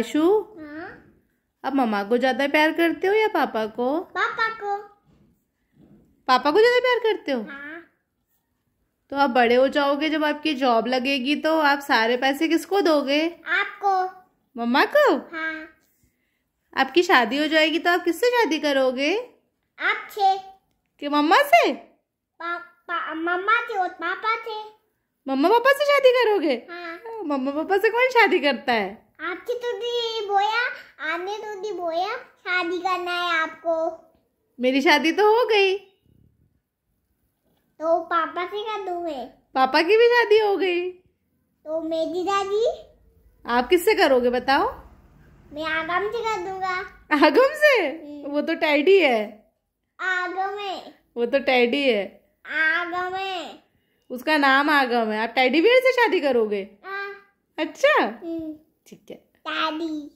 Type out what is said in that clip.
आशु हाँ? अब मम्मा को ज्यादा प्यार करते हो या पापा को पापा को पापा को ज्यादा प्यार करते हो हाँ? तो आप बड़े हो जाओगे जब आपकी जॉब लगेगी तो आप सारे पैसे किसको दोगे आपको मम्मा को हाँ। आपकी शादी हो जाएगी तो आप किससे शादी करोगे आपसे कि मम्मा से मम्मा से और पापा से मम्मा पापा से शादी करोगे हाँ। मम्मा पापा से कौन शादी करता है आपकी तो दी बोया आने तो दी बोया शादी करना है आपको मेरी शादी तो हो गई तो पापा से कर दोगे पापा की भी शादी हो गई तो मेरी दादी आप किससे करोगे बताओ मैं आगम से कर दूंगा आगम से हम्म। वो तो टैडी है आगम है वो तो टैडी है आगम है उसका नाम आगम है आप टैडी बियर से शादी करोगे आ, हाँ। अच्छा हम्म। chicken. Daddy.